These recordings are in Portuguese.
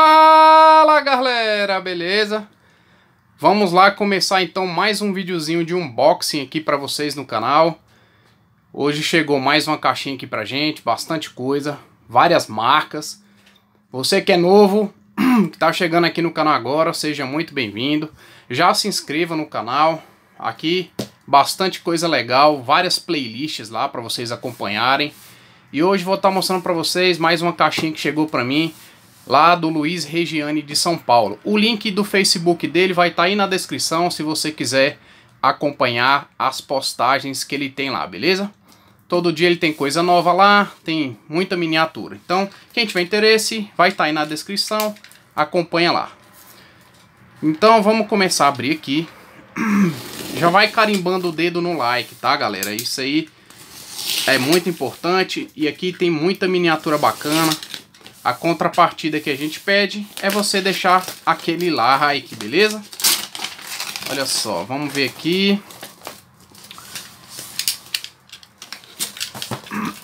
Fala galera, beleza? Vamos lá começar então mais um videozinho de unboxing aqui para vocês no canal. Hoje chegou mais uma caixinha aqui pra gente, bastante coisa, várias marcas. Você que é novo, que tá chegando aqui no canal agora, seja muito bem-vindo. Já se inscreva no canal, aqui bastante coisa legal, várias playlists lá para vocês acompanharem. E hoje vou estar tá mostrando para vocês mais uma caixinha que chegou para mim, lá do Luiz Regiane de São Paulo. O link do Facebook dele vai estar tá aí na descrição se você quiser acompanhar as postagens que ele tem lá, beleza? Todo dia ele tem coisa nova lá, tem muita miniatura. Então, quem tiver interesse, vai estar tá aí na descrição, acompanha lá. Então, vamos começar a abrir aqui. Já vai carimbando o dedo no like, tá, galera? Isso aí é muito importante. E aqui tem muita miniatura bacana. A contrapartida que a gente pede é você deixar aquele lá, Raik, beleza? Olha só, vamos ver aqui.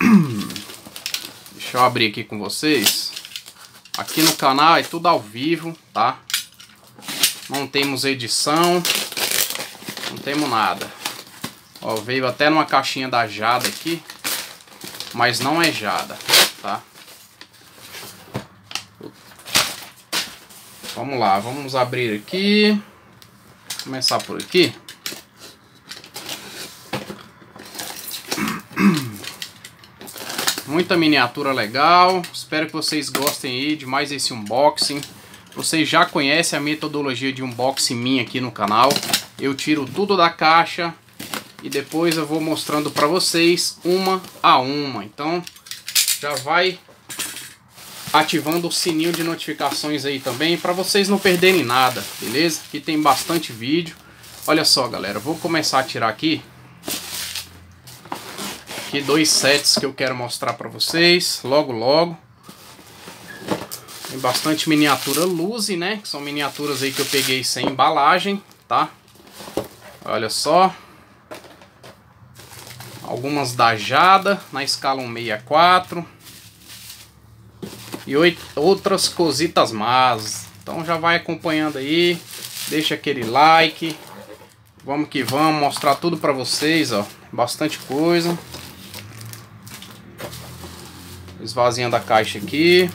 Deixa eu abrir aqui com vocês. Aqui no canal é tudo ao vivo, tá? Não temos edição. Não temos nada. Ó, veio até numa caixinha da Jada aqui. Mas não é Jada, tá? Vamos lá, vamos abrir aqui. Começar por aqui. Muita miniatura legal. Espero que vocês gostem aí de mais esse unboxing. Vocês já conhecem a metodologia de unboxing minha aqui no canal. Eu tiro tudo da caixa e depois eu vou mostrando para vocês uma a uma. Então já vai ativando o sininho de notificações aí também para vocês não perderem nada, beleza? Que tem bastante vídeo. Olha só, galera, vou começar a tirar aqui aqui dois sets que eu quero mostrar para vocês logo logo. Tem bastante miniatura Luzi, né? Que são miniaturas aí que eu peguei sem embalagem, tá? Olha só. Algumas da Jada na escala 164 e outras cositas más. Então já vai acompanhando aí, deixa aquele like. Vamos que vamos mostrar tudo para vocês, ó. Bastante coisa. Esvaziando a caixa aqui.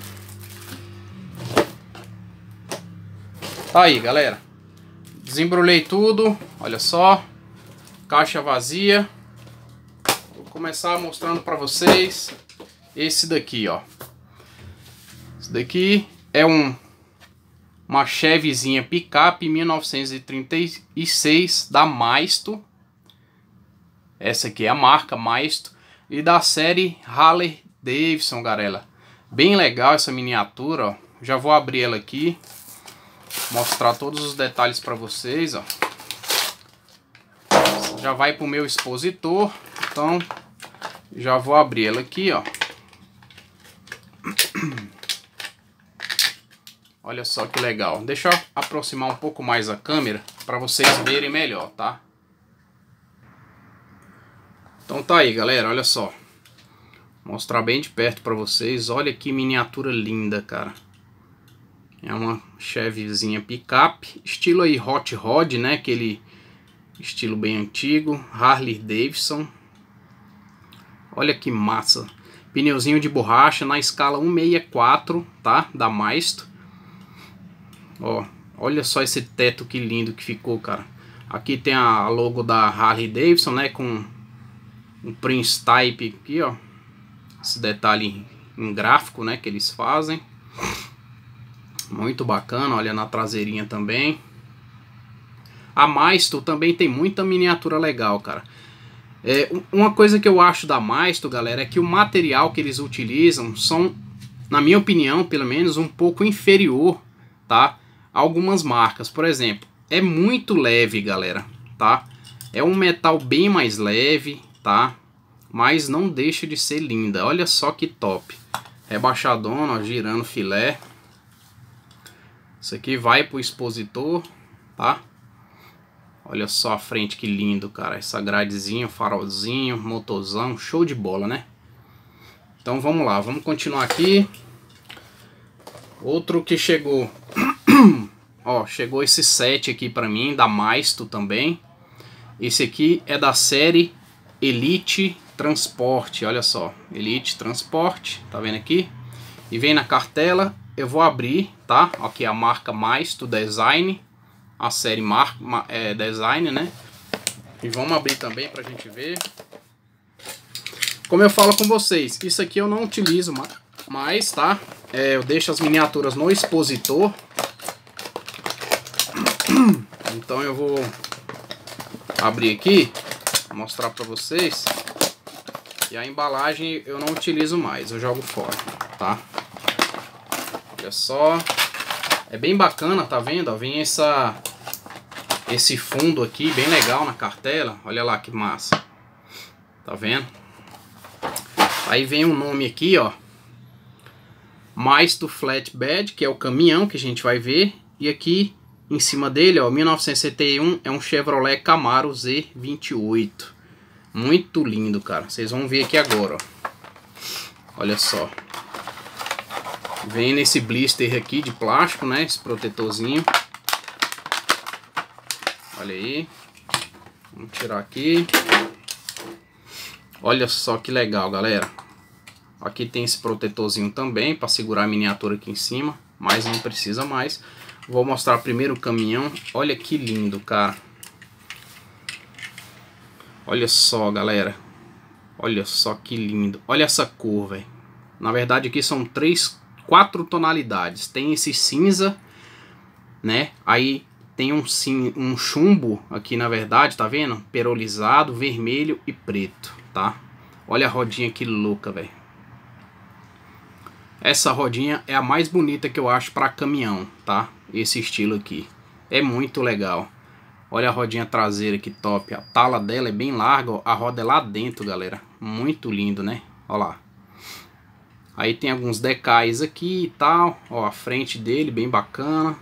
Tá aí, galera. Desembrulhei tudo, olha só. Caixa vazia. Vou começar mostrando para vocês esse daqui, ó. Isso daqui é um uma Chevezinha picape 1936 da Maisto. Essa aqui é a marca Maisto e da série Harley Davidson, garela. Bem legal essa miniatura, ó. Já vou abrir ela aqui, mostrar todos os detalhes para vocês, ó. Já vai pro meu expositor, então já vou abrir ela aqui, ó. Olha só que legal. Deixa eu aproximar um pouco mais a câmera para vocês verem melhor, tá? Então tá aí, galera, olha só. Vou mostrar bem de perto para vocês. Olha que miniatura linda, cara. É uma Chevyzinha picape, estilo aí Hot Rod, né? Aquele estilo bem antigo, Harley Davidson. Olha que massa. Pneuzinho de borracha na escala 164, tá? Da Maisto. Ó, olha só esse teto que lindo que ficou, cara. Aqui tem a logo da Harley Davidson, né? Com um Prince Type aqui, ó. Esse detalhe em gráfico, né? Que eles fazem. Muito bacana, olha na traseirinha também. A Maisto também tem muita miniatura legal, cara. É, uma coisa que eu acho da Maisto, galera, é que o material que eles utilizam são, na minha opinião, pelo menos, um pouco inferior, tá? algumas marcas. Por exemplo, é muito leve, galera, tá? É um metal bem mais leve, tá? Mas não deixa de ser linda. Olha só que top. Rebaixadona, ó, girando filé. Isso aqui vai pro expositor, tá? Olha só a frente que lindo, cara. Essa gradezinha, farolzinho, motorzão, show de bola, né? Então vamos lá, vamos continuar aqui. Outro que chegou Ó, chegou esse set aqui para mim, da Maisto também. Esse aqui é da série Elite Transporte, olha só. Elite Transporte, tá vendo aqui? E vem na cartela, eu vou abrir, tá? Aqui a marca Maisto Design, a série Mar é, Design, né? E vamos abrir também pra gente ver. Como eu falo com vocês, isso aqui eu não utilizo mais, tá? É, eu deixo as miniaturas no expositor, então eu vou abrir aqui, mostrar para vocês. E a embalagem eu não utilizo mais, eu jogo fora, tá? Olha só. É bem bacana, tá vendo? vem essa, esse fundo aqui, bem legal na cartela. Olha lá que massa. Tá vendo? Aí vem o um nome aqui, ó. Mais do flatbed, que é o caminhão que a gente vai ver. E aqui em cima dele, ó, 1971 é um Chevrolet Camaro Z28. Muito lindo, cara. Vocês vão ver aqui agora, ó. Olha só. Vem nesse blister aqui de plástico, né? Esse protetorzinho. Olha aí. Vamos tirar aqui. Olha só que legal, galera. Aqui tem esse protetorzinho também para segurar a miniatura aqui em cima, mas não precisa mais. Vou mostrar primeiro o caminhão. Olha que lindo, cara. Olha só, galera. Olha só que lindo. Olha essa cor, velho. Na verdade, aqui são três, quatro tonalidades. Tem esse cinza, né? Aí tem um, sim, um chumbo aqui, na verdade, tá vendo? Perolizado, vermelho e preto, tá? Olha a rodinha que louca, velho. Essa rodinha é a mais bonita que eu acho para caminhão, tá? esse estilo aqui. É muito legal. Olha a rodinha traseira que top. A tala dela é bem larga, ó. a roda é lá dentro, galera. Muito lindo, né? Olha lá. Aí tem alguns decais aqui e tal. Ó, a frente dele, bem bacana.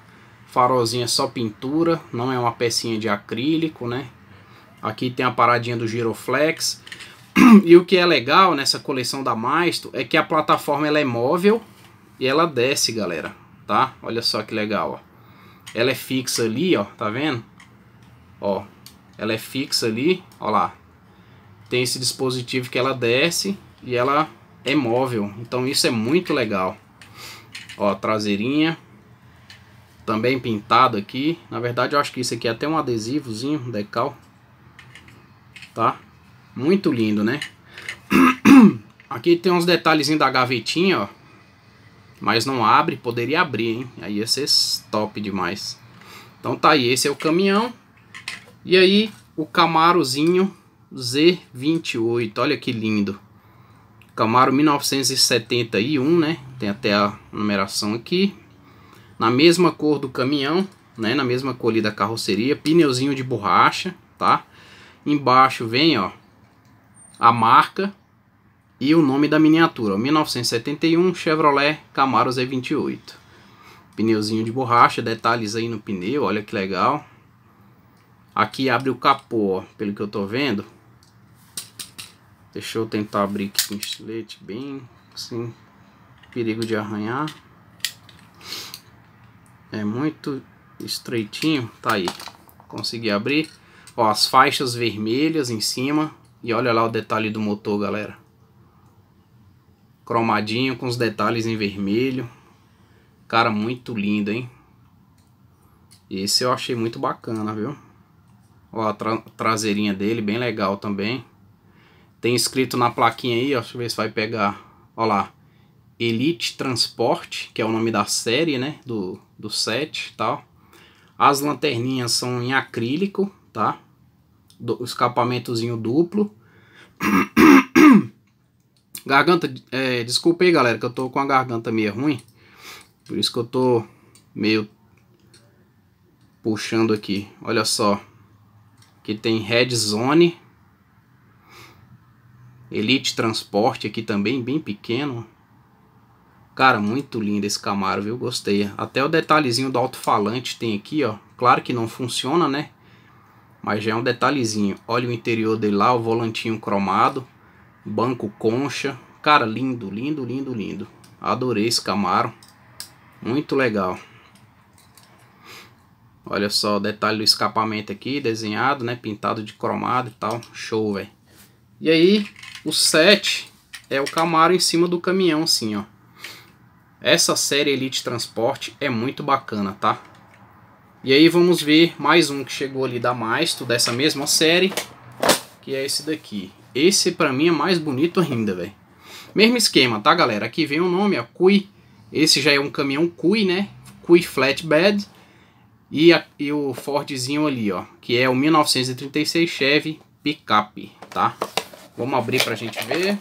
Farolzinha só pintura, não é uma pecinha de acrílico, né? Aqui tem a paradinha do Giroflex. E o que é legal nessa coleção da Maisto é que a plataforma ela é móvel e ela desce, galera tá? Olha só que legal, ó. Ela é fixa ali, ó, tá vendo? Ó, ela é fixa ali, ó lá. Tem esse dispositivo que ela desce e ela é móvel. Então isso é muito legal. Ó, traseirinha. Também pintado aqui. Na verdade eu acho que isso aqui é até um adesivozinho, um decal. Tá? Muito lindo, né? Aqui tem uns detalhezinhos da gavetinha, ó. Mas não abre, poderia abrir, hein? Aí ia ser top demais. Então tá aí, esse é o caminhão. E aí o Camarozinho Z28, olha que lindo. Camaro 1971, né? Tem até a numeração aqui. Na mesma cor do caminhão, né? Na mesma cor ali da carroceria, pneuzinho de borracha, tá? Embaixo vem, ó, a marca e o nome da miniatura, 1971 Chevrolet Camaro Z28. Pneuzinho de borracha, detalhes aí no pneu, olha que legal. Aqui abre o capô, ó, pelo que eu tô vendo. Deixa eu tentar abrir aqui com estilete, bem assim, perigo de arranhar. É muito estreitinho, tá aí. Consegui abrir. Ó, as faixas vermelhas em cima. E olha lá o detalhe do motor, galera cromadinho com os detalhes em vermelho. Cara, muito lindo, hein? Esse eu achei muito bacana, viu? Ó, a tra traseirinha dele, bem legal também. Tem escrito na plaquinha aí, ó, deixa eu ver se vai pegar. Ó lá, Elite Transport, que é o nome da série, né? Do, do set e tal. As lanterninhas são em acrílico, tá? Do, escapamentozinho duplo. Garganta, é, desculpa aí galera, que eu tô com a garganta meio ruim. Por isso que eu tô meio puxando aqui. Olha só. Aqui tem Red Zone. Elite Transporte aqui também, bem pequeno. Cara, muito lindo esse Camaro, viu? Gostei. Até o detalhezinho do alto-falante tem aqui, ó. Claro que não funciona, né? Mas já é um detalhezinho. Olha o interior dele lá, o volantinho cromado. Banco concha. Cara, lindo, lindo, lindo, lindo. Adorei esse Camaro. Muito legal. Olha só o detalhe do escapamento aqui, desenhado, né? Pintado de cromado e tal. Show, velho. E aí, o 7 é o Camaro em cima do caminhão, assim, ó. Essa série Elite Transporte é muito bacana, tá? E aí vamos ver mais um que chegou ali da Maisto, dessa mesma série, que é esse daqui. Esse para mim é mais bonito ainda, velho. Mesmo esquema, tá, galera? Aqui vem o nome, a Cui. Esse já é um caminhão Cui, né? Cui Flatbed. E, a, e o Fordzinho ali, ó. Que é o 1936 Chevy Picape, tá? Vamos abrir pra gente ver.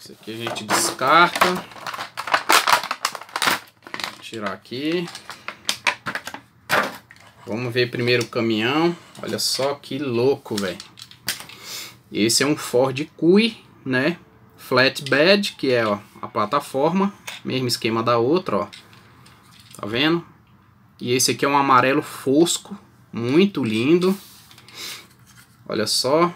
Isso aqui a gente descarta. Vou tirar aqui. Vamos ver primeiro o caminhão. Olha só que louco, velho. Esse é um Ford Cui, né? Flatbed, que é ó, a plataforma. Mesmo esquema da outra, ó. Tá vendo? E esse aqui é um amarelo fosco. Muito lindo. Olha só.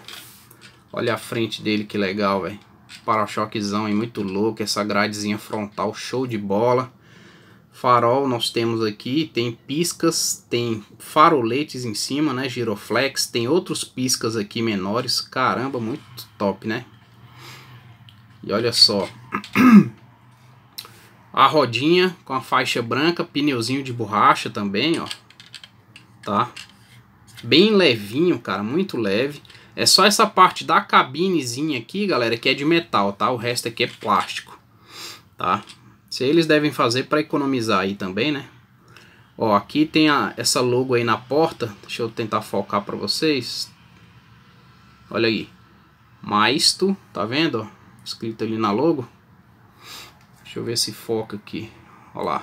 Olha a frente dele, que legal, velho. Para-choquezão e muito louco. Essa gradezinha frontal show de bola. Farol nós temos aqui, tem piscas, tem faroletes em cima, né? Giroflex, tem outros piscas aqui menores. Caramba, muito top, né? E olha só. A rodinha com a faixa branca, pneuzinho de borracha também, ó. Tá? Bem levinho, cara, muito leve. É só essa parte da cabinezinha aqui, galera, que é de metal, tá? O resto aqui é plástico, tá? Se eles devem fazer para economizar aí também, né? Ó, aqui tem a, essa logo aí na porta. Deixa eu tentar focar para vocês. Olha aí. Maisto, tá vendo? Ó, escrito ali na logo. Deixa eu ver se foca aqui. Olha lá.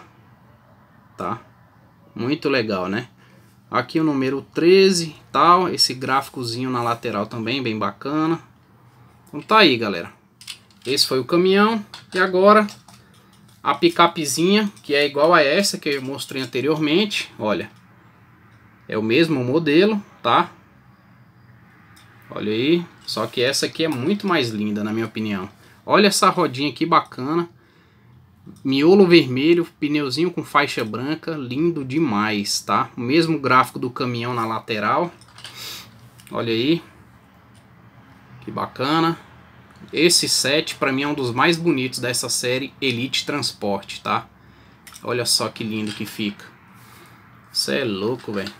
Tá? Muito legal, né? Aqui o número 13 tal. Esse gráficozinho na lateral também, bem bacana. Então tá aí, galera. Esse foi o caminhão. E agora a picapezinha, que é igual a essa que eu mostrei anteriormente, olha. É o mesmo modelo, tá? Olha aí, só que essa aqui é muito mais linda, na minha opinião. Olha essa rodinha aqui bacana. Miolo vermelho, pneuzinho com faixa branca, lindo demais, tá? O mesmo gráfico do caminhão na lateral. Olha aí. Que bacana. Esse set para mim é um dos mais bonitos dessa série Elite Transporte, tá? Olha só que lindo que fica. Isso é louco, velho.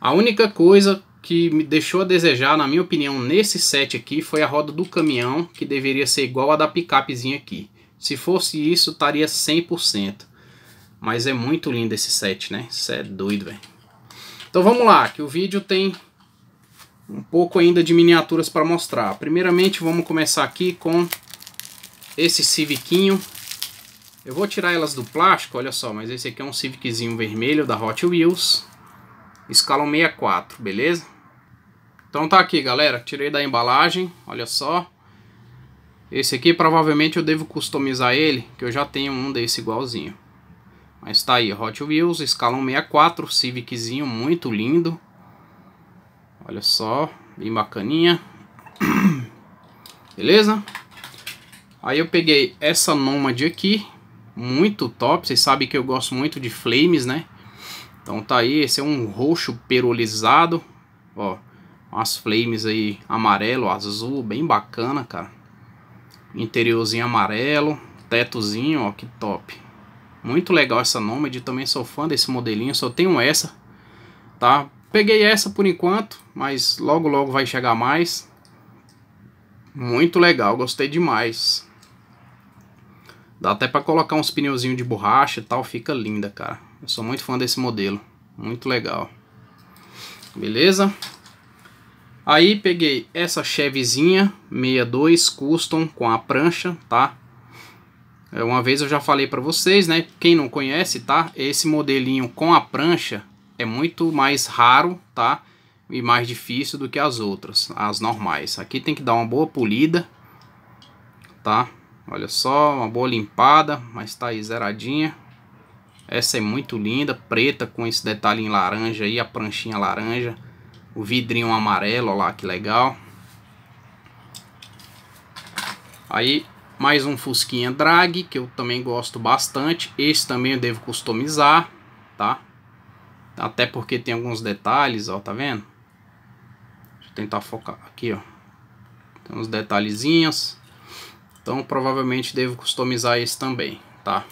A única coisa que me deixou a desejar, na minha opinião, nesse set aqui foi a roda do caminhão, que deveria ser igual a da picapezinha aqui. Se fosse isso, estaria 100%. Mas é muito lindo esse set, né? Isso é doido, velho. Então vamos lá, que o vídeo tem um pouco ainda de miniaturas para mostrar. Primeiramente vamos começar aqui com esse Civiquinho. Eu vou tirar elas do plástico, olha só, mas esse aqui é um Civiczinho vermelho da Hot Wheels. Escala 64, beleza? Então tá aqui galera, tirei da embalagem, olha só. Esse aqui provavelmente eu devo customizar ele, que eu já tenho um desse igualzinho. Mas tá aí, Hot Wheels, escala 64, Civiczinho muito lindo. Olha só, bem bacaninha. Beleza? Aí eu peguei essa Nomad aqui, muito top. Vocês sabem que eu gosto muito de flames, né? Então tá aí, esse é um roxo perolizado, ó. As flames aí, amarelo, azul, bem bacana, cara. Interiorzinho amarelo, tetozinho, ó, que top. Muito legal essa Nomad, também sou fã desse modelinho, só tenho essa, tá? Peguei essa por enquanto, mas logo logo vai chegar mais. Muito legal, gostei demais. Dá até para colocar uns pneuzinhos de borracha e tal, fica linda, cara. Eu sou muito fã desse modelo, muito legal. Beleza? Aí peguei essa Chevyzinha 62 Custom com a prancha, tá? É, uma vez eu já falei para vocês, né? Quem não conhece, tá? Esse modelinho com a prancha é muito mais raro, tá? E mais difícil do que as outras, as normais. Aqui tem que dar uma boa polida, tá? Olha só, uma boa limpada, mas tá aí zeradinha. Essa é muito linda, preta com esse detalhe em laranja aí, a pranchinha laranja. O vidrinho amarelo, olha lá que legal. Aí mais um Fusquinha Drag, que eu também gosto bastante. Esse também eu devo customizar, tá? Até porque tem alguns detalhes, ó, tá vendo? Deixa eu tentar focar aqui, ó. Tem uns detalhezinhos. Então provavelmente devo customizar esse também, tá?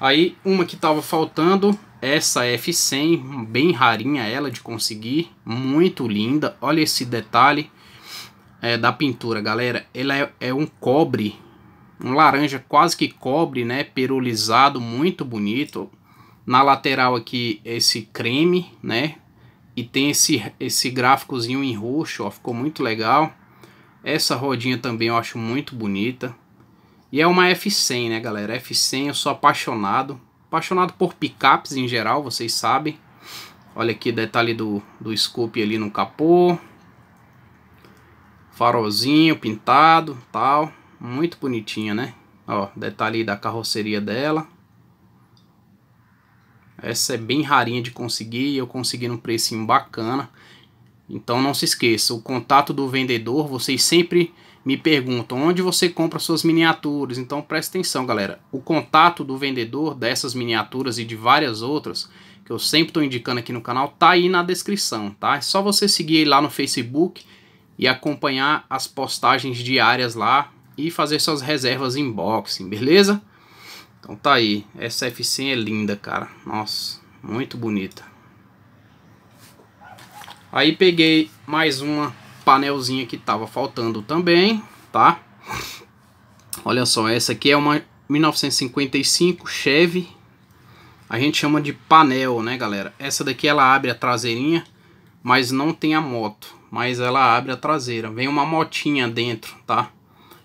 Aí uma que tava faltando, essa F100, bem rarinha ela de conseguir, muito linda. Olha esse detalhe é, da pintura, galera. Ela é, é um cobre, um laranja quase que cobre, né? Perolizado, muito bonito na lateral aqui, esse creme, né? E tem esse, esse gráficozinho em roxo, ó, ficou muito legal. Essa rodinha também eu acho muito bonita. E é uma F100, né, galera? F100 eu sou apaixonado. Apaixonado por picapes em geral, vocês sabem. Olha aqui detalhe do, do scope ali no capô. Farolzinho pintado, tal. Muito bonitinha, né? Ó, detalhe da carroceria dela. Essa é bem rarinha de conseguir e eu consegui num precinho bacana. Então não se esqueça, o contato do vendedor, vocês sempre me perguntam onde você compra suas miniaturas. Então preste atenção, galera. O contato do vendedor dessas miniaturas e de várias outras que eu sempre estou indicando aqui no canal tá aí na descrição, tá? É só você seguir lá no Facebook e acompanhar as postagens diárias lá e fazer suas reservas em boxing, beleza? Então tá aí. Essa F100 é linda, cara. Nossa, muito bonita. Aí peguei mais uma panelzinha que tava faltando também, tá? Olha só, essa aqui é uma 1955 Chevy. A gente chama de panel, né, galera? Essa daqui ela abre a traseirinha, mas não tem a moto. Mas ela abre a traseira. Vem uma motinha dentro, tá?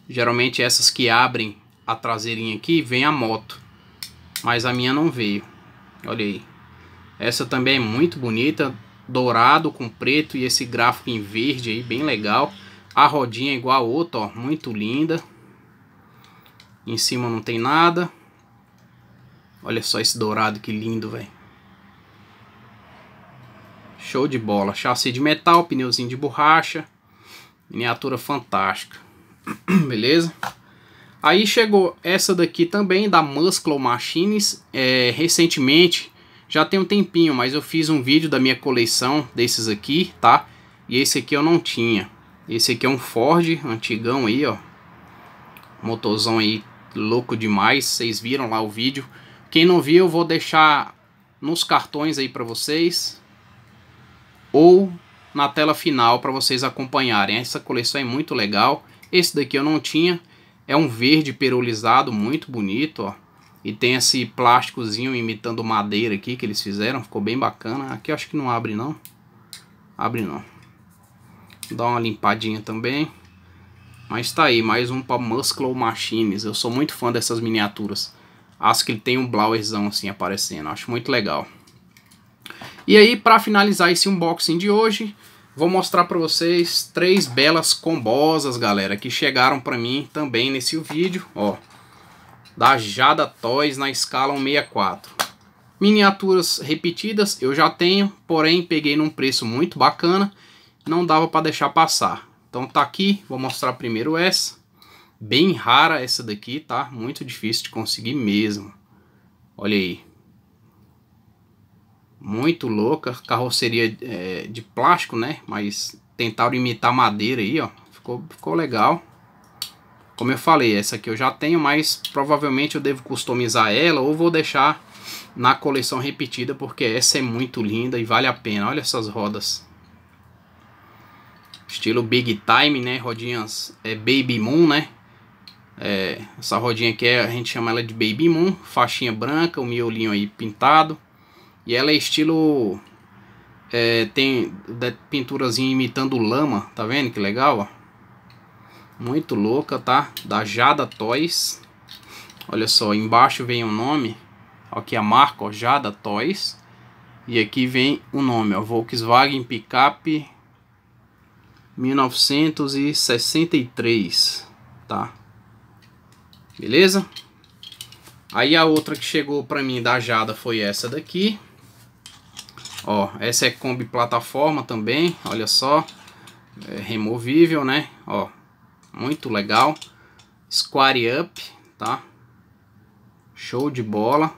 Geralmente essas que abrem a traseirinha aqui, vem a moto. Mas a minha não veio. Olha aí. Essa também é muito bonita, dourado com preto e esse gráfico em verde aí, bem legal. A rodinha é igual a outra, ó, muito linda. Em cima não tem nada. Olha só esse dourado, que lindo, velho. Show de bola. Chassi de metal, pneuzinho de borracha. Miniatura fantástica. Beleza? Aí chegou essa daqui também, da Muscle Machines, é, recentemente, já tem um tempinho, mas eu fiz um vídeo da minha coleção desses aqui, tá? E esse aqui eu não tinha. Esse aqui é um Ford, antigão aí, ó. Motorzão aí, louco demais, vocês viram lá o vídeo. Quem não viu, eu vou deixar nos cartões aí para vocês. Ou na tela final para vocês acompanharem. Essa coleção é muito legal. Esse daqui eu não tinha. É um verde perolizado muito bonito, ó. E tem esse plásticozinho imitando madeira aqui que eles fizeram. Ficou bem bacana. Aqui acho que não abre não. Abre não. Dá uma limpadinha também. Mas tá aí, mais um para Muscle Machines. Eu sou muito fã dessas miniaturas. Acho que ele tem um blauerzão assim aparecendo. Acho muito legal. E aí, para finalizar esse unboxing de hoje, Vou mostrar para vocês três belas combosas, galera, que chegaram para mim também nesse vídeo, ó. Da Jada Toys na escala 164. Miniaturas repetidas eu já tenho, porém peguei num preço muito bacana, não dava para deixar passar. Então tá aqui, vou mostrar primeiro essa. Bem rara essa daqui, tá? Muito difícil de conseguir mesmo. Olha aí muito louca, carroceria é, de plástico, né? Mas tentaram imitar madeira aí, ó. Ficou, ficou legal. Como eu falei, essa aqui eu já tenho, mas provavelmente eu devo customizar ela ou vou deixar na coleção repetida, porque essa é muito linda e vale a pena. Olha essas rodas. Estilo Big Time, né? Rodinhas é Baby Moon, né? É, essa rodinha aqui é, a gente chama ela de Baby Moon. Faixinha branca, o miolinho aí pintado. E ela é estilo... É, tem pinturazinha imitando lama, tá vendo que legal, ó? Muito louca, tá? Da Jada Toys. Olha só, embaixo vem o nome. Aqui a marca, ó, Jada Toys. E aqui vem o nome, ó, Volkswagen Picap 1963, tá? Beleza? Aí a outra que chegou pra mim da Jada foi essa daqui. Ó, essa é Kombi plataforma também, olha só. É removível, né? Ó, muito legal. Square up, tá? Show de bola.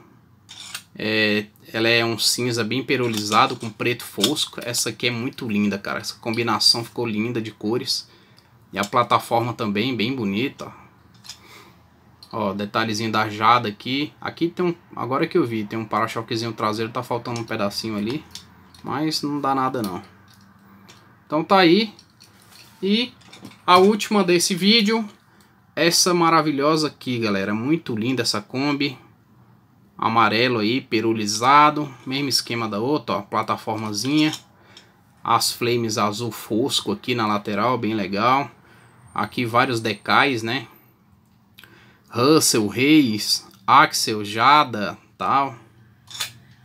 É, ela é um cinza bem perolizado com preto fosco. Essa aqui é muito linda, cara. Essa combinação ficou linda de cores. E a plataforma também bem bonita, Ó, detalhezinho da Jada aqui. Aqui tem um... Agora que eu vi, tem um para-choquezinho traseiro. Tá faltando um pedacinho ali. Mas não dá nada não. Então tá aí. E a última desse vídeo. Essa maravilhosa aqui, galera. Muito linda essa Kombi. Amarelo aí, perulizado. Mesmo esquema da outra, ó. Plataformazinha. As flames azul fosco aqui na lateral, bem legal. Aqui vários decais, né? Russell, Reis, Axel, Jada, tal.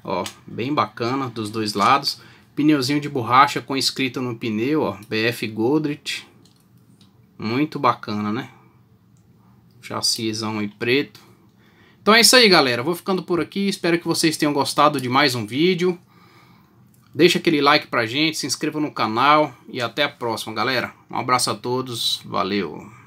Ó, bem bacana dos dois lados. Pneuzinho de borracha com escrita no pneu, ó, BF Godrich. Muito bacana, né? Chassizão aí preto. Então é isso aí, galera. Vou ficando por aqui. Espero que vocês tenham gostado de mais um vídeo. Deixa aquele like pra gente, se inscreva no canal e até a próxima, galera. Um abraço a todos. Valeu.